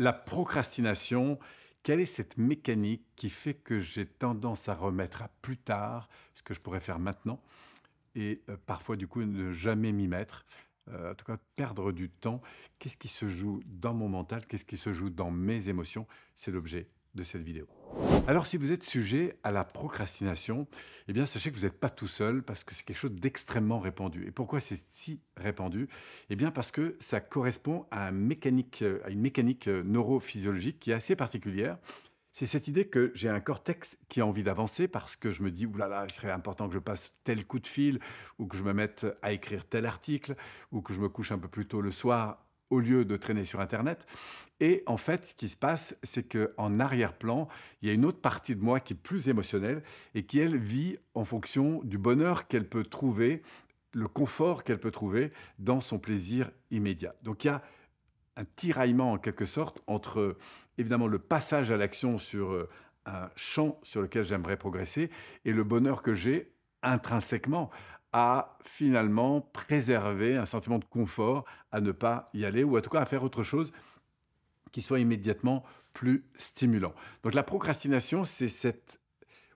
La procrastination, quelle est cette mécanique qui fait que j'ai tendance à remettre à plus tard ce que je pourrais faire maintenant et euh, parfois du coup ne jamais m'y mettre, euh, en tout cas perdre du temps Qu'est-ce qui se joue dans mon mental Qu'est-ce qui se joue dans mes émotions C'est l'objet de cette vidéo. Alors si vous êtes sujet à la procrastination, eh bien sachez que vous n'êtes pas tout seul parce que c'est quelque chose d'extrêmement répandu. Et pourquoi c'est si répandu Eh bien parce que ça correspond à, un mécanique, à une mécanique euh, neurophysiologique qui est assez particulière. C'est cette idée que j'ai un cortex qui a envie d'avancer parce que je me dis, oulala, il serait important que je passe tel coup de fil, ou que je me mette à écrire tel article, ou que je me couche un peu plus tôt le soir, au lieu de traîner sur Internet. Et en fait, ce qui se passe, c'est qu'en arrière-plan, il y a une autre partie de moi qui est plus émotionnelle et qui, elle, vit en fonction du bonheur qu'elle peut trouver, le confort qu'elle peut trouver dans son plaisir immédiat. Donc il y a un tiraillement en quelque sorte entre, évidemment, le passage à l'action sur euh, un champ sur lequel j'aimerais progresser et le bonheur que j'ai intrinsèquement à finalement préserver un sentiment de confort à ne pas y aller ou en tout cas à faire autre chose qui soit immédiatement plus stimulant. Donc la procrastination, c'est cette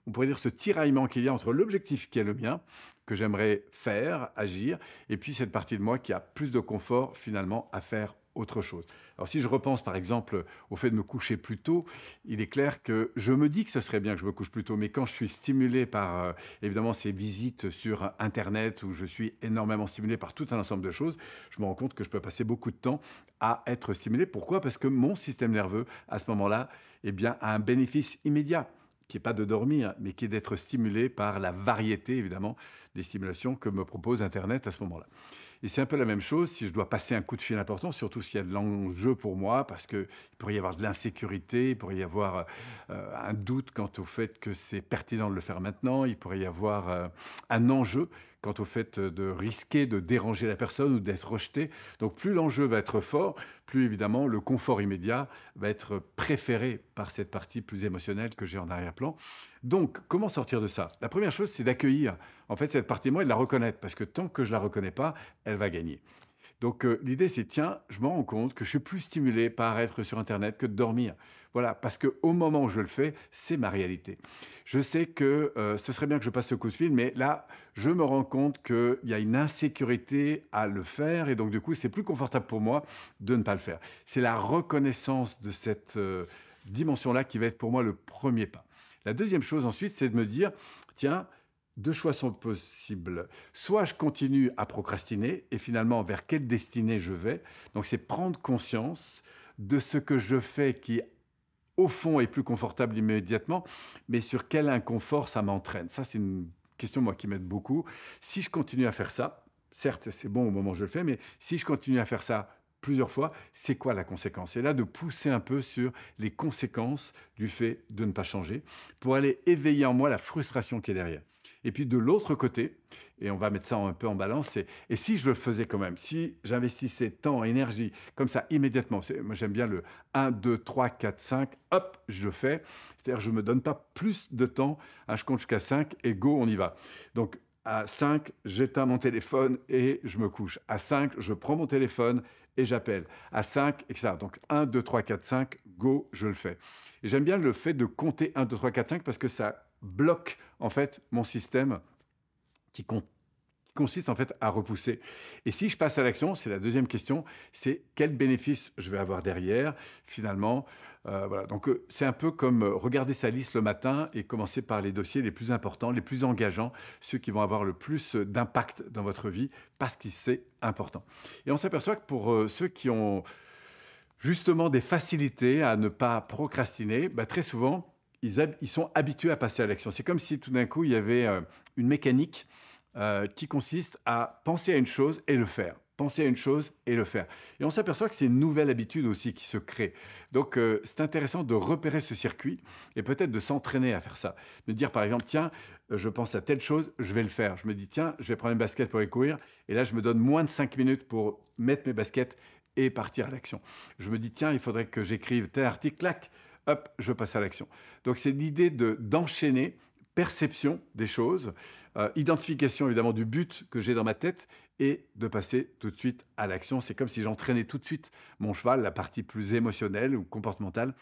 on pourrait dire ce tiraillement qu'il y a entre l'objectif qui est le mien, que j'aimerais faire, agir, et puis cette partie de moi qui a plus de confort finalement à faire autre chose. Alors si je repense par exemple au fait de me coucher plus tôt, il est clair que je me dis que ce serait bien que je me couche plus tôt, mais quand je suis stimulé par euh, évidemment ces visites sur Internet où je suis énormément stimulé par tout un ensemble de choses, je me rends compte que je peux passer beaucoup de temps à être stimulé. Pourquoi Parce que mon système nerveux à ce moment-là, eh bien, a un bénéfice immédiat qui n'est pas de dormir, mais qui est d'être stimulé par la variété évidemment des stimulations que me propose Internet à ce moment-là. Et c'est un peu la même chose si je dois passer un coup de fil important, surtout s'il y a de l'enjeu pour moi, parce qu'il pourrait y avoir de l'insécurité, il pourrait y avoir euh, un doute quant au fait que c'est pertinent de le faire maintenant, il pourrait y avoir euh, un enjeu quant au fait de risquer de déranger la personne ou d'être rejeté. Donc plus l'enjeu va être fort, plus évidemment le confort immédiat va être préféré par cette partie plus émotionnelle que j'ai en arrière-plan. Donc comment sortir de ça La première chose, c'est d'accueillir en fait cette partie moi et de la reconnaître, parce que tant que je la reconnais pas, elle va gagner. Donc euh, l'idée c'est tiens, je me rends compte que je suis plus stimulé par être sur internet que de dormir. Voilà, parce que au moment où je le fais, c'est ma réalité. Je sais que euh, ce serait bien que je passe ce coup de fil, mais là, je me rends compte qu'il y a une insécurité à le faire, et donc du coup, c'est plus confortable pour moi de ne pas le faire. C'est la reconnaissance de cette euh, dimension-là qui va être pour moi le premier pas. La deuxième chose ensuite, c'est de me dire, tiens, deux choix sont possibles. Soit je continue à procrastiner et finalement vers quelle destinée je vais. Donc c'est prendre conscience de ce que je fais qui au fond est plus confortable immédiatement, mais sur quel inconfort ça m'entraîne. Ça c'est une question moi qui m'aide beaucoup. Si je continue à faire ça, certes c'est bon au moment où je le fais, mais si je continue à faire ça plusieurs fois, c'est quoi la conséquence Et là, de pousser un peu sur les conséquences du fait de ne pas changer, pour aller éveiller en moi la frustration qui est derrière. Et puis de l'autre côté, et on va mettre ça un peu en balance, et, si je le faisais quand même, si j'investissais temps, énergie, comme ça, immédiatement, moi j'aime bien le 1, 2, 3, 4, 5, hop, je le fais. C'est-à-dire je ne me donne pas plus de temps, je compte jusqu'à 5 et go, on y va. Donc à 5, j'éteins mon téléphone et je me couche. À 5, je prends mon téléphone et j'appelle. À 5, etc. Donc 1, 2, 3, 4, 5, go, je le fais. Et j'aime bien le fait de compter 1, 2, 3, 4, 5 parce que ça bloque en fait mon système qui consiste en fait à repousser. Et si je passe à l'action, c'est la deuxième question, c'est quel bénéfice je vais avoir derrière finalement. Euh, voilà, donc euh, c'est un peu comme euh, regarder sa liste le matin et commencer par les dossiers les plus importants, les plus engageants, ceux qui vont avoir le plus d'impact dans votre vie parce que c'est important. Et on s'aperçoit que pour ceux qui ont justement des facilités à ne pas procrastiner, bah, très souvent ils, sont habitués à passer à l'action. C'est comme si tout d'un coup, il y avait euh, une mécanique euh, qui consiste à penser à une chose et le faire. Penser à une chose et le faire. Et on s'aperçoit que c'est une nouvelle habitude aussi qui se crée. Donc euh, c'est intéressant de repérer ce circuit et peut-être de s'entraîner à faire ça. De dire par exemple, tiens, je pense à telle chose, je vais le faire. Je me dis, tiens, je vais prendre mes baskets pour aller courir. Et là, je me donne moins de 5 minutes pour mettre mes baskets et partir à l'action. Je me dis, tiens, il faudrait que j'écrive tel article, clac, hop, je passe à l'action. Donc c'est l'idée d'enchaîner perception des choses, euh, identification évidemment du but que j'ai dans ma tête et de passer tout de suite à l'action. C'est comme si j'entraînais tout de suite mon cheval, la partie plus émotionnelle ou comportementale,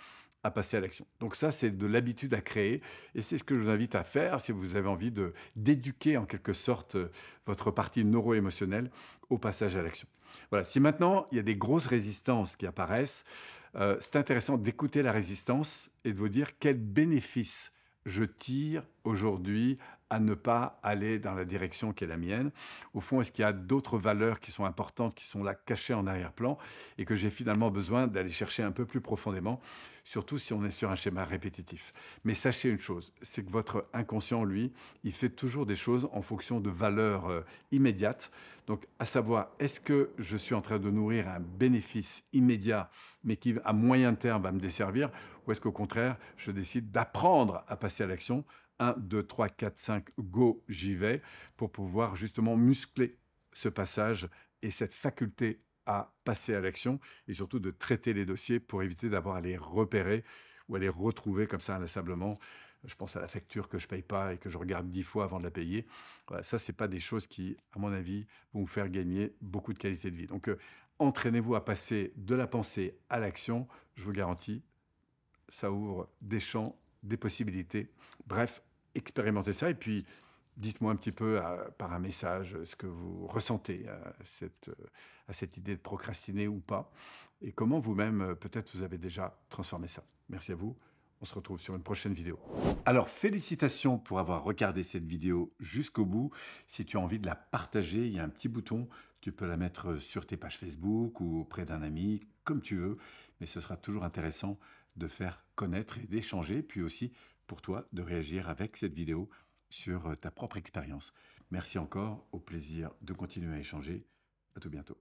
à passer à l'action. Donc ça, c'est de l'habitude à créer et c'est ce que je vous invite à faire si vous avez envie de d'éduquer en quelque sorte euh, votre partie neuro-émotionnelle au passage à l'action. Voilà, si maintenant il y a des grosses résistances qui apparaissent, euh, c'est intéressant d'écouter la résistance et de vous dire quel bénéfice je tire aujourd'hui à ne pas aller dans la direction qui est la mienne Au fond, est-ce qu'il y a d'autres valeurs qui sont importantes, qui sont là cachées en arrière-plan et que j'ai finalement besoin d'aller chercher un peu plus profondément, surtout si on est sur un schéma répétitif Mais sachez une chose, c'est que votre inconscient, lui, il fait toujours des choses en fonction de valeurs euh, immédiates. Donc, à savoir, est-ce que je suis en train de nourrir un bénéfice immédiat, mais qui à moyen terme va me desservir, ou est-ce qu'au contraire, je décide d'apprendre à passer à l'action 1, 2, 3, 4, 5, go, j'y vais, pour pouvoir justement muscler ce passage et cette faculté à passer à l'action et surtout de traiter les dossiers pour éviter d'avoir à les repérer ou à les retrouver comme ça inlassablement. Je pense à la facture que je ne paye pas et que je regarde dix fois avant de la payer. Ça, ça, c'est pas des choses qui, à mon avis, vont vous faire gagner beaucoup de qualité de vie. Donc, euh, entraînez-vous à passer de la pensée à l'action. Je vous garantis, ça ouvre des champs, des possibilités. Bref, Expérimenter ça et puis dites-moi un petit peu euh, par un message ce que vous ressentez euh, euh, à cette idée de procrastiner ou pas et comment vous-même peut-être vous avez déjà transformé ça. Merci à vous. On se retrouve sur une prochaine vidéo. Alors félicitations pour avoir regardé cette vidéo jusqu'au bout. Si tu as envie de la partager, il y a un petit bouton. Tu peux la mettre sur tes pages Facebook ou auprès d'un ami, tu veux, mais ce sera toujours intéressant de faire connaître et d'échanger, puis aussi pour toi de réagir avec cette vidéo sur ta propre expérience. Merci encore, au plaisir de continuer à échanger. À tout bientôt.